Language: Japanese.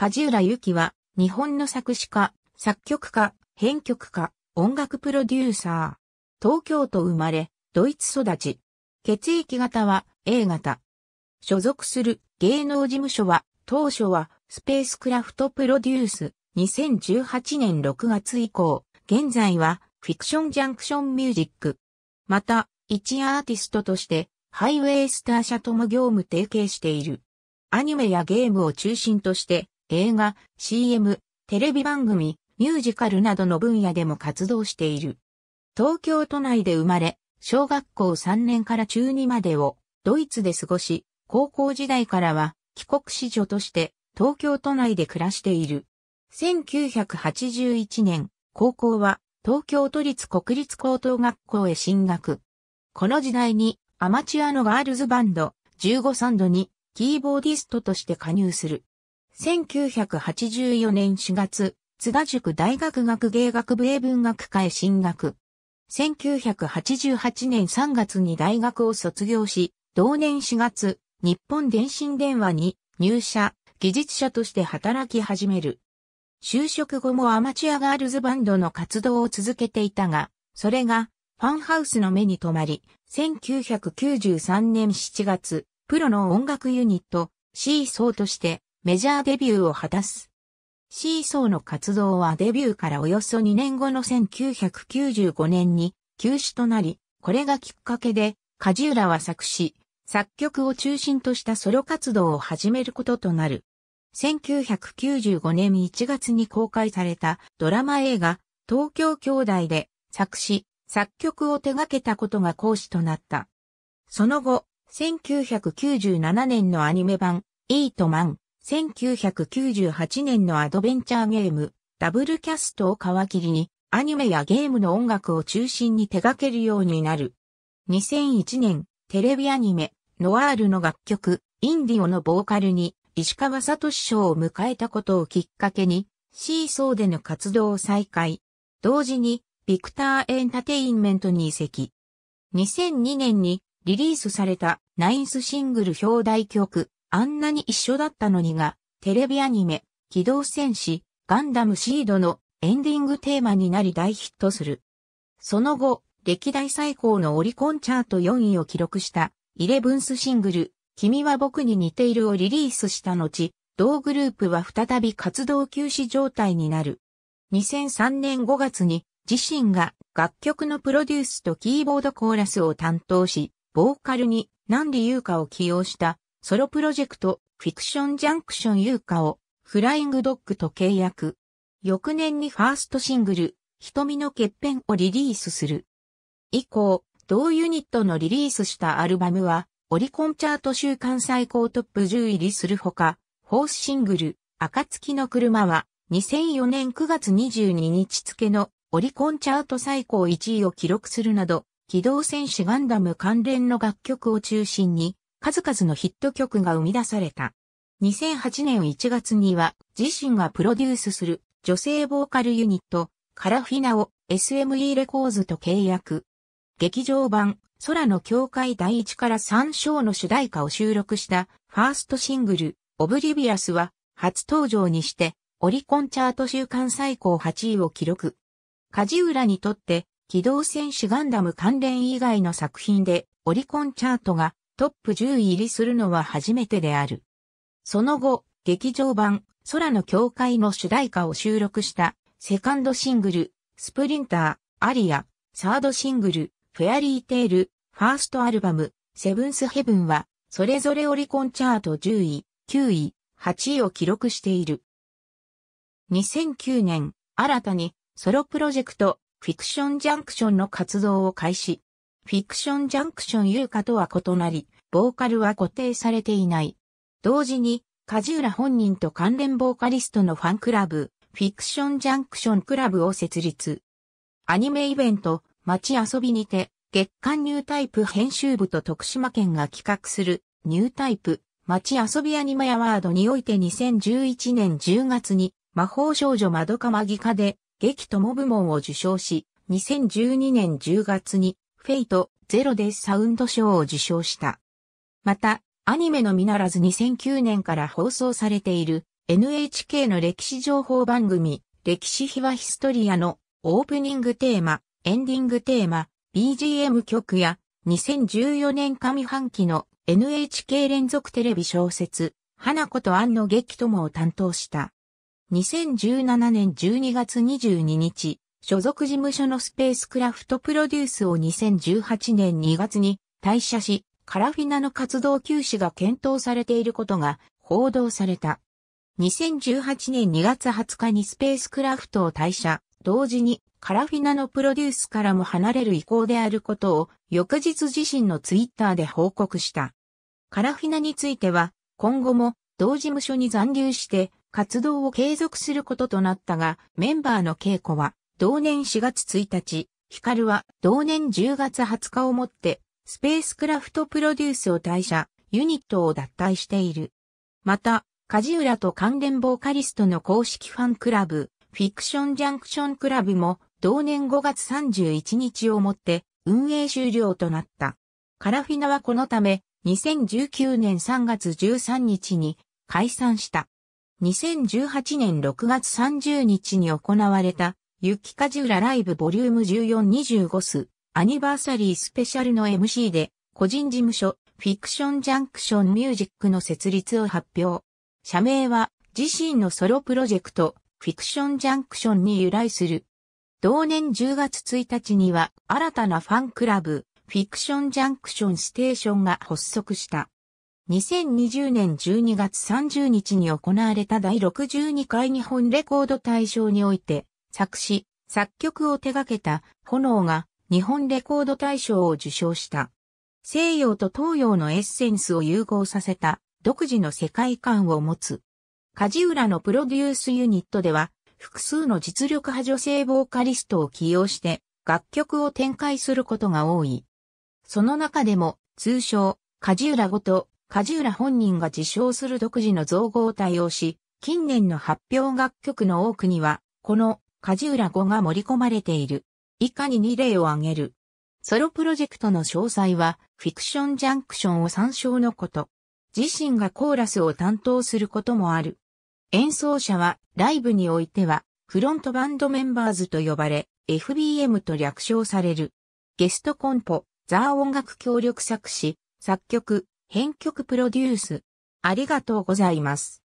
梶浦由紀は、日本の作詞家、作曲家、編曲家、音楽プロデューサー。東京都生まれ、ドイツ育ち。血液型は A 型。所属する芸能事務所は、当初はスペースクラフトプロデュース2018年6月以降、現在はフィクションジャンクションミュージック。また、一アーティストとして、ハイウェイスター社とも業務提携している。アニメやゲームを中心として、映画、CM、テレビ番組、ミュージカルなどの分野でも活動している。東京都内で生まれ、小学校3年から中2までをドイツで過ごし、高校時代からは帰国子女として東京都内で暮らしている。1981年、高校は東京都立国立高等学校へ進学。この時代にアマチュアのガールズバンド15サンドにキーボーディストとして加入する。1984年4月、津田塾大学学芸学部英文学科へ進学。1988年3月に大学を卒業し、同年4月、日本電信電話に入社、技術者として働き始める。就職後もアマチュアガールズバンドの活動を続けていたが、それがファンハウスの目に留まり、1993年7月、プロの音楽ユニット、シーソーとしてメジャーデビューを果たす。シーソーの活動はデビューからおよそ2年後の1995年に休止となり、これがきっかけで、梶浦は作詞、作曲を中心としたソロ活動を始めることとなる。1995年1月に公開されたドラマ映画、東京兄弟で作詞、作曲を手掛けたことが講師となった。その後、1997年のアニメ版、イートマン、1998年のアドベンチャーゲーム、ダブルキャストを皮切りに、アニメやゲームの音楽を中心に手掛けるようになる。2001年、テレビアニメ、ノワールの楽曲、インディオのボーカルに、石川聡賞を迎えたことをきっかけに、シーソーでの活動を再開。同時に、ビクターエンタテインメントに移籍。2002年にリリースされたナインスシングル表題曲、あんなに一緒だったのにが、テレビアニメ、機動戦士、ガンダムシードのエンディングテーマになり大ヒットする。その後、歴代最高のオリコンチャート4位を記録した、イレブンスシングル、君は僕に似ているをリリースした後、同グループは再び活動休止状態になる。2003年5月に自身が楽曲のプロデュースとキーボードコーラスを担当し、ボーカルに何理由かを起用したソロプロジェクト、フィクションジャンクション優香を、フライングドッグと契約。翌年にファーストシングル、瞳の欠片をリリースする。以降、同ユニットのリリースしたアルバムは、オリコンチャート週間最高トップ10入りするほか、フォースシングル、暁の車は、2004年9月22日付のオリコンチャート最高1位を記録するなど、機動戦士ガンダム関連の楽曲を中心に、数々のヒット曲が生み出された。2008年1月には自身がプロデュースする女性ボーカルユニット、カラフィナを SME レコーズと契約。劇場版、空の境界第1から3章の主題歌を収録したファーストシングル、オブリビアスは初登場にしてオリコンチャート週間最高8位を記録。梶浦にとって機動戦士ガンダム関連以外の作品でオリコンチャートがトップ10入りするのは初めてである。その後、劇場版、空の境界の主題歌を収録した、セカンドシングル、スプリンター、アリア、サードシングル、フェアリーテイル、ファーストアルバム、セブンスヘブンは、それぞれオリコンチャート10位、9位、8位を記録している。2009年、新たに、ソロプロジェクト、フィクションジャンクションの活動を開始。フィクションジャンクション優香とは異なり、ボーカルは固定されていない。同時に、梶浦本人と関連ボーカリストのファンクラブ、フィクションジャンクションクラブを設立。アニメイベント、街遊びにて、月刊ニュータイプ編集部と徳島県が企画する、ニュータイプ、街遊びアニメアワードにおいて2011年10月に、魔法少女まどかまぎかで、劇友部門を受賞し、2012年10月に、フェイト、ゼロでサウンド賞を受賞した。また、アニメのみならず2009年から放送されている NHK の歴史情報番組、歴史秘話ヒストリアのオープニングテーマ、エンディングテーマ、BGM 曲や2014年上半期の NHK 連続テレビ小説、花子と庵の劇ともを担当した。2017年12月22日、所属事務所のスペースクラフトプロデュースを2018年2月に退社し、カラフィナの活動休止が検討されていることが報道された。2018年2月20日にスペースクラフトを退社、同時にカラフィナのプロデュースからも離れる意向であることを翌日自身のツイッターで報告した。カラフィナについては今後も同事務所に残留して活動を継続することとなったがメンバーの稽古は同年4月1日、ヒカルは同年10月20日をもってスペースクラフトプロデュースを退社、ユニットを脱退している。また、梶浦と関連ボーカリストの公式ファンクラブ、フィクションジャンクションクラブも、同年5月31日をもって、運営終了となった。カラフィナはこのため、2019年3月13日に解散した。2018年6月30日に行われた、雪梶浦ライブボリューム1425スアニバーサリースペシャルの MC で、個人事務所、フィクションジャンクションミュージックの設立を発表。社名は、自身のソロプロジェクト、フィクションジャンクションに由来する。同年10月1日には、新たなファンクラブ、フィクションジャンクションステーションが発足した。2020年12月30日に行われた第62回日本レコード大賞において、作詞、作曲を手掛けた炎が日本レコード大賞を受賞した。西洋と東洋のエッセンスを融合させた独自の世界観を持つ。梶浦のプロデュースユニットでは複数の実力派女性ボーカリストを起用して楽曲を展開することが多い。その中でも通称梶浦ごと梶浦本人が自称する独自の造語を対応し、近年の発表楽曲の多くにはこの梶浦語が盛り込まれている。以下に2例を挙げる。ソロプロジェクトの詳細は、フィクションジャンクションを参照のこと。自身がコーラスを担当することもある。演奏者は、ライブにおいては、フロントバンドメンバーズと呼ばれ、FBM と略称される。ゲストコンポ、ザー音楽協力作詞、作曲、編曲プロデュース。ありがとうございます。